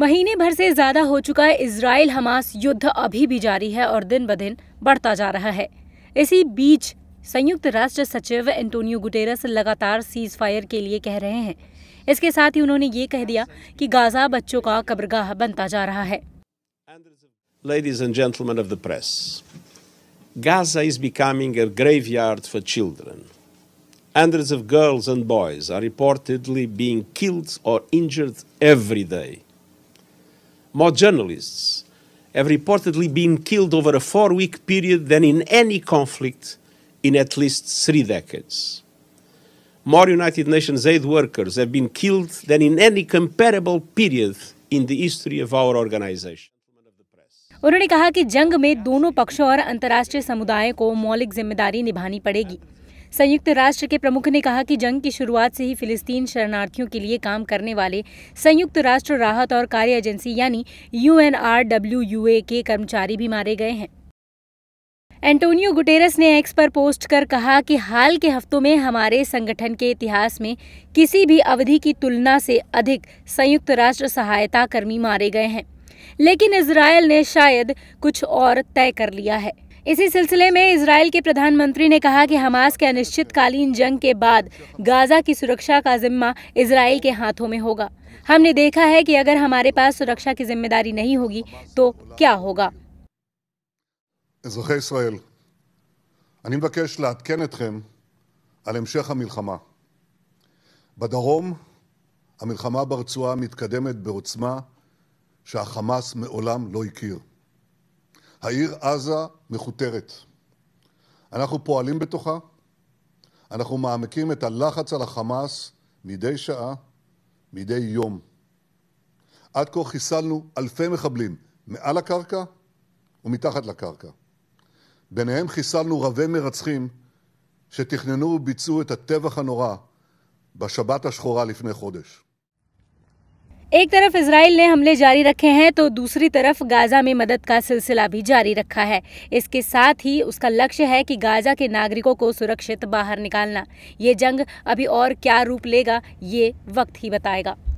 महीने भर से ज्यादा हो चुका है इसराइल हमास युद्ध अभी भी जारी है और दिन ब दिन बढ़ता जा रहा है इसी बीच संयुक्त राष्ट्र सचिव एंटोनियो गुटेरस लगातार सीज फायर के लिए कह रहे हैं इसके साथ ही उन्होंने ये कह दिया कि गाजा बच्चों का कब्रगाह बनता जा रहा है Ladies and gentlemen of the press, Gaza is becoming a graveyard for children. Hundreds of girls and boys are reportedly being killed or injured every day. more journalists have reportedly been killed over a four week period than in any conflict in at least three decades. More United Nations aid workers have been killed than in any comparable period in the history of our organization. उन्होंने कहा कि जंग में दोनों पक्षों और अंतर्राष्ट्रीय समुदाय को मौलिक जिम्मेदारी निभानी पड़ेगी संयुक्त राष्ट्र के प्रमुख ने कहा कि जंग की शुरुआत से ही फिलिस्तीन शरणार्थियों के लिए काम करने वाले संयुक्त राष्ट्र राहत और कार्य एजेंसी यानी यू के कर्मचारी भी मारे गए हैं एंटोनियो गुटेरस ने एक्स पर पोस्ट कर कहा कि हाल के हफ्तों में हमारे संगठन के इतिहास में किसी भी अवधि की तुलना से अधिक संयुक्त राष्ट्र सहायता कर्मी मारे गए हैं लेकिन इसराइल ने शायद कुछ और तय कर लिया है इसी सिलसिले में इसराइल के प्रधानमंत्री ने कहा कि हमास के अनिश्चितकालीन जंग के बाद गाजा की सुरक्षा का जिम्मा इसराइल के हाथों में होगा हमने देखा है कि अगर हमारे पास सुरक्षा की जिम्मेदारी नहीं होगी तो क्या होगा המלחמה ברצועה מתקדמת בעוצמה שהחמאס מעולם לא הכיר. העיר עזה מכותרת. אנחנו פועלים בתוכה, אנחנו מעמקים את הלחץ על החמאס מדי שעה, מדי יום. עד כה חיסלנו אלפי מחבלים מעל הקרקע ומתחת לקרקע. ביניהם חיסלנו רבי מרצחים שתכננו וביצעו את הטבח הנורא בשבת השחורה לפני חודש. एक तरफ इसराइल ने हमले जारी रखे हैं तो दूसरी तरफ गाजा में मदद का सिलसिला भी जारी रखा है इसके साथ ही उसका लक्ष्य है कि गाजा के नागरिकों को सुरक्षित बाहर निकालना ये जंग अभी और क्या रूप लेगा ये वक्त ही बताएगा